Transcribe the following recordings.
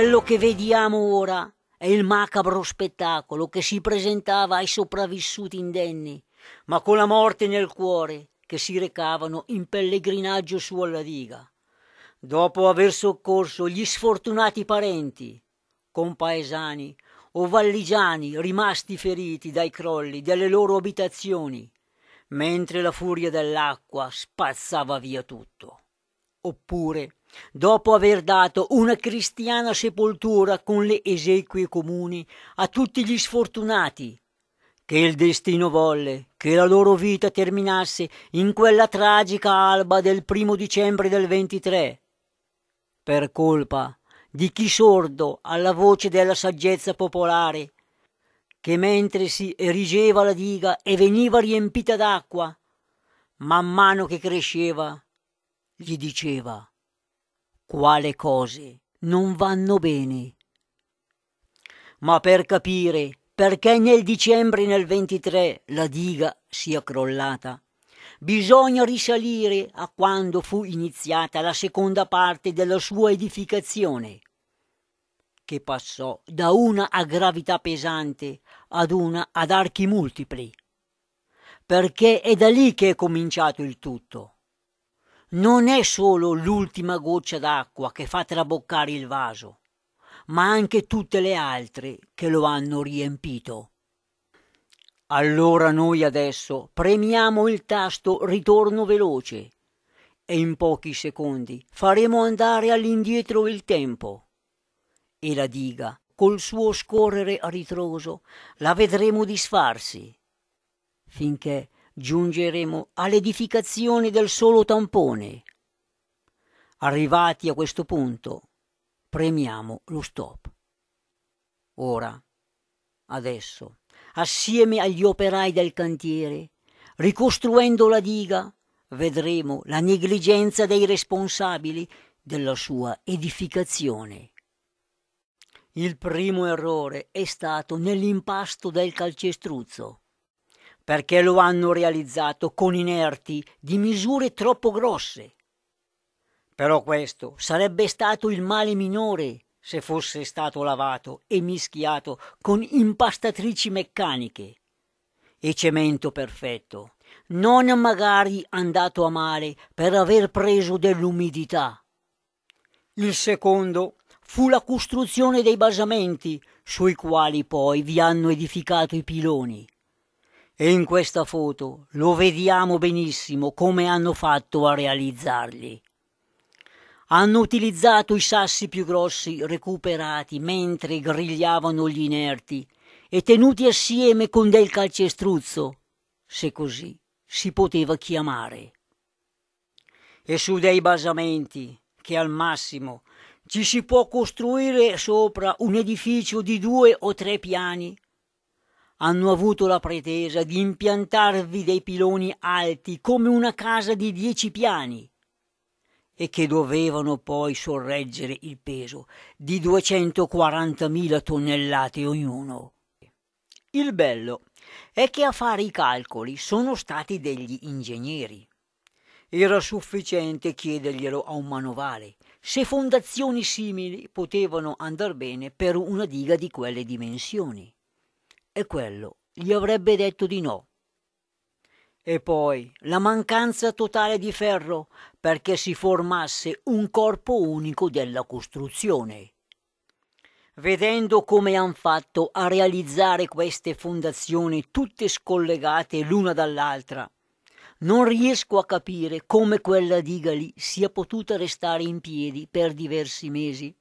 Quello che vediamo ora è il macabro spettacolo che si presentava ai sopravvissuti indenni, ma con la morte nel cuore, che si recavano in pellegrinaggio su alla diga. Dopo aver soccorso gli sfortunati parenti, compaesani o valligiani rimasti feriti dai crolli delle loro abitazioni, mentre la furia dell'acqua spazzava via tutto. Oppure, dopo aver dato una cristiana sepoltura con le esequie comuni a tutti gli sfortunati, che il destino volle che la loro vita terminasse in quella tragica alba del primo dicembre del 23, per colpa di chi sordo alla voce della saggezza popolare, che mentre si erigeva la diga e veniva riempita d'acqua, man mano che cresceva, gli diceva quale cose non vanno bene. Ma per capire perché nel dicembre nel 23 la diga sia crollata, bisogna risalire a quando fu iniziata la seconda parte della sua edificazione, che passò da una a gravità pesante ad una ad archi multipli, perché è da lì che è cominciato il tutto non è solo l'ultima goccia d'acqua che fa traboccare il vaso, ma anche tutte le altre che lo hanno riempito. Allora noi adesso premiamo il tasto ritorno veloce e in pochi secondi faremo andare all'indietro il tempo. E la diga, col suo scorrere a ritroso, la vedremo disfarsi, finché giungeremo all'edificazione del solo tampone. Arrivati a questo punto, premiamo lo stop. Ora, adesso, assieme agli operai del cantiere, ricostruendo la diga, vedremo la negligenza dei responsabili della sua edificazione. Il primo errore è stato nell'impasto del calcestruzzo perché lo hanno realizzato con inerti di misure troppo grosse. Però questo sarebbe stato il male minore se fosse stato lavato e mischiato con impastatrici meccaniche e cemento perfetto, non magari andato a male per aver preso dell'umidità. Il secondo fu la costruzione dei basamenti sui quali poi vi hanno edificato i piloni e in questa foto lo vediamo benissimo come hanno fatto a realizzarli. Hanno utilizzato i sassi più grossi recuperati mentre grigliavano gli inerti e tenuti assieme con del calcestruzzo, se così si poteva chiamare. E su dei basamenti, che al massimo ci si può costruire sopra un edificio di due o tre piani, hanno avuto la pretesa di impiantarvi dei piloni alti come una casa di dieci piani e che dovevano poi sorreggere il peso di 240.000 tonnellate ognuno. Il bello è che a fare i calcoli sono stati degli ingegneri. Era sufficiente chiederglielo a un manovale se fondazioni simili potevano andar bene per una diga di quelle dimensioni e quello gli avrebbe detto di no. E poi la mancanza totale di ferro perché si formasse un corpo unico della costruzione. Vedendo come han fatto a realizzare queste fondazioni tutte scollegate l'una dall'altra, non riesco a capire come quella diga lì sia potuta restare in piedi per diversi mesi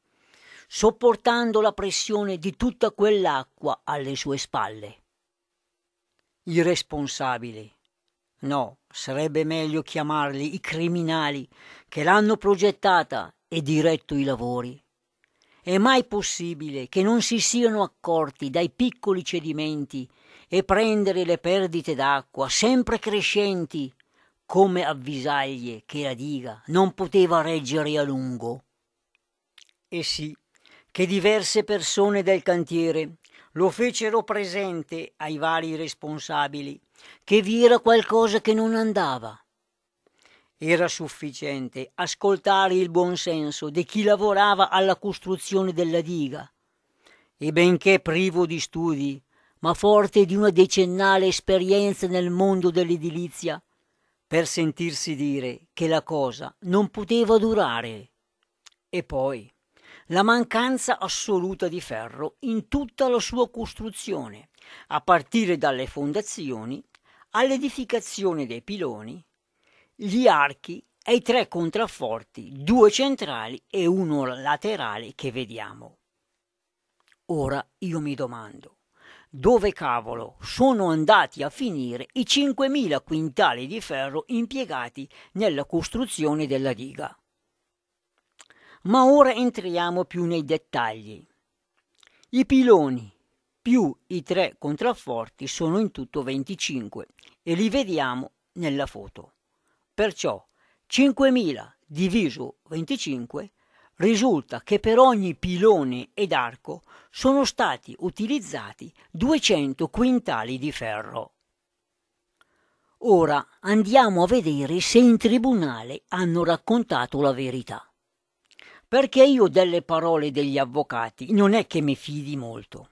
sopportando la pressione di tutta quell'acqua alle sue spalle. I responsabili. No, sarebbe meglio chiamarli i criminali che l'hanno progettata e diretto i lavori. È mai possibile che non si siano accorti dai piccoli cedimenti e prendere le perdite d'acqua sempre crescenti come avvisaglie che la diga non poteva reggere a lungo. E sì, che diverse persone del cantiere lo fecero presente ai vari responsabili, che vi era qualcosa che non andava. Era sufficiente ascoltare il buon senso di chi lavorava alla costruzione della diga, e benché privo di studi, ma forte di una decennale esperienza nel mondo dell'edilizia, per sentirsi dire che la cosa non poteva durare. E poi la mancanza assoluta di ferro in tutta la sua costruzione, a partire dalle fondazioni all'edificazione dei piloni, gli archi e i tre contrafforti, due centrali e uno laterale che vediamo. Ora io mi domando, dove cavolo sono andati a finire i 5.000 quintali di ferro impiegati nella costruzione della diga? Ma ora entriamo più nei dettagli. I piloni più i tre contrafforti sono in tutto 25 e li vediamo nella foto. Perciò 5.000 diviso 25 risulta che per ogni pilone ed arco sono stati utilizzati 200 quintali di ferro. Ora andiamo a vedere se in tribunale hanno raccontato la verità perché io delle parole degli avvocati non è che mi fidi molto.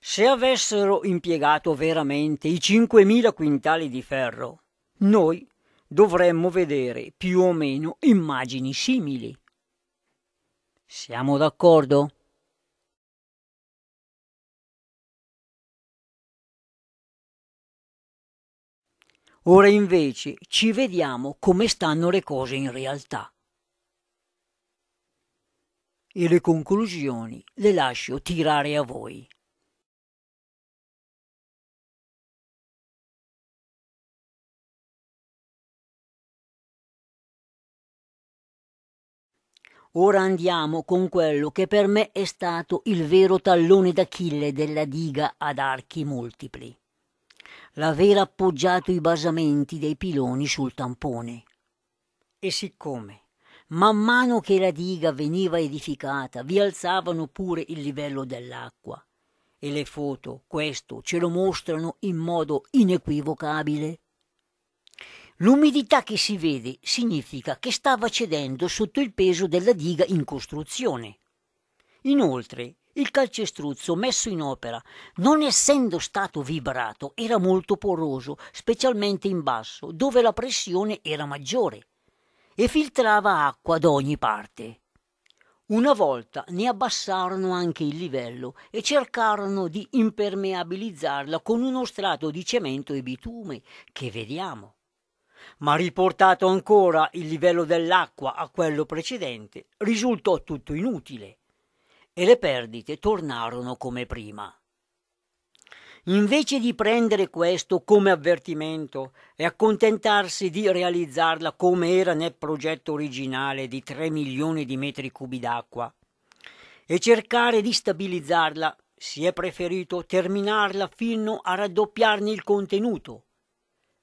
Se avessero impiegato veramente i 5.000 quintali di ferro, noi dovremmo vedere più o meno immagini simili. Siamo d'accordo? Ora invece ci vediamo come stanno le cose in realtà e le conclusioni le lascio tirare a voi. Ora andiamo con quello che per me è stato il vero tallone d'Achille della diga ad archi multipli. L'aver appoggiato i basamenti dei piloni sul tampone. E siccome Man mano che la diga veniva edificata, vi alzavano pure il livello dell'acqua. E le foto questo ce lo mostrano in modo inequivocabile. L'umidità che si vede significa che stava cedendo sotto il peso della diga in costruzione. Inoltre, il calcestruzzo messo in opera, non essendo stato vibrato, era molto poroso, specialmente in basso, dove la pressione era maggiore e filtrava acqua da ogni parte. Una volta ne abbassarono anche il livello e cercarono di impermeabilizzarla con uno strato di cemento e bitume che vediamo. Ma riportato ancora il livello dell'acqua a quello precedente, risultò tutto inutile e le perdite tornarono come prima invece di prendere questo come avvertimento e accontentarsi di realizzarla come era nel progetto originale di 3 milioni di metri cubi d'acqua e cercare di stabilizzarla, si è preferito terminarla fino a raddoppiarne il contenuto.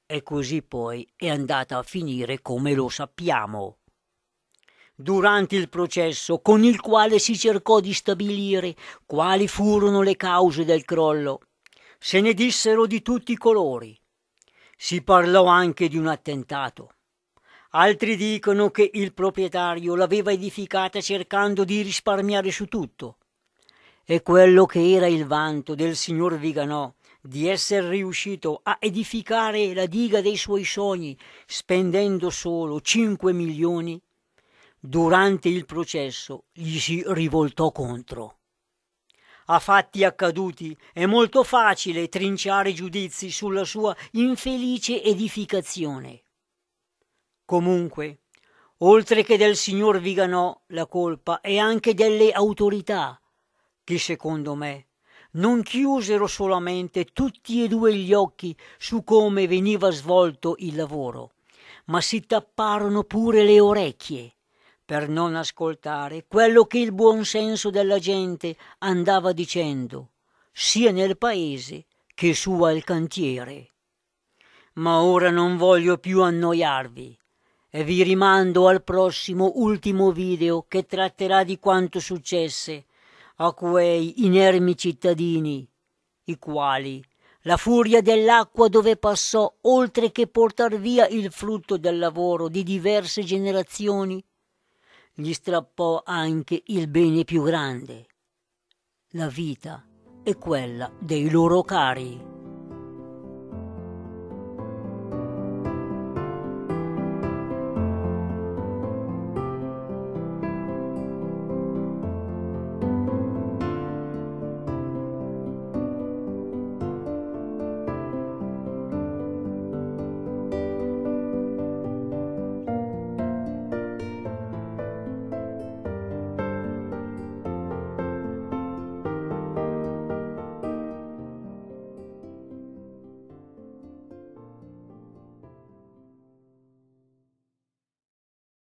E così poi è andata a finire come lo sappiamo durante il processo con il quale si cercò di stabilire quali furono le cause del crollo se ne dissero di tutti i colori. Si parlò anche di un attentato. Altri dicono che il proprietario l'aveva edificata cercando di risparmiare su tutto. E quello che era il vanto del signor Viganò di essere riuscito a edificare la diga dei suoi sogni spendendo solo 5 milioni, durante il processo gli si rivoltò contro a fatti accaduti, è molto facile trinciare giudizi sulla sua infelice edificazione. Comunque, oltre che del signor Viganò, la colpa è anche delle autorità, che secondo me non chiusero solamente tutti e due gli occhi su come veniva svolto il lavoro, ma si tapparono pure le orecchie per non ascoltare quello che il buon senso della gente andava dicendo, sia nel paese che su al cantiere. Ma ora non voglio più annoiarvi e vi rimando al prossimo ultimo video che tratterà di quanto successe a quei inermi cittadini, i quali la furia dell'acqua dove passò, oltre che portar via il frutto del lavoro di diverse generazioni, gli strappò anche il bene più grande, la vita e quella dei loro cari.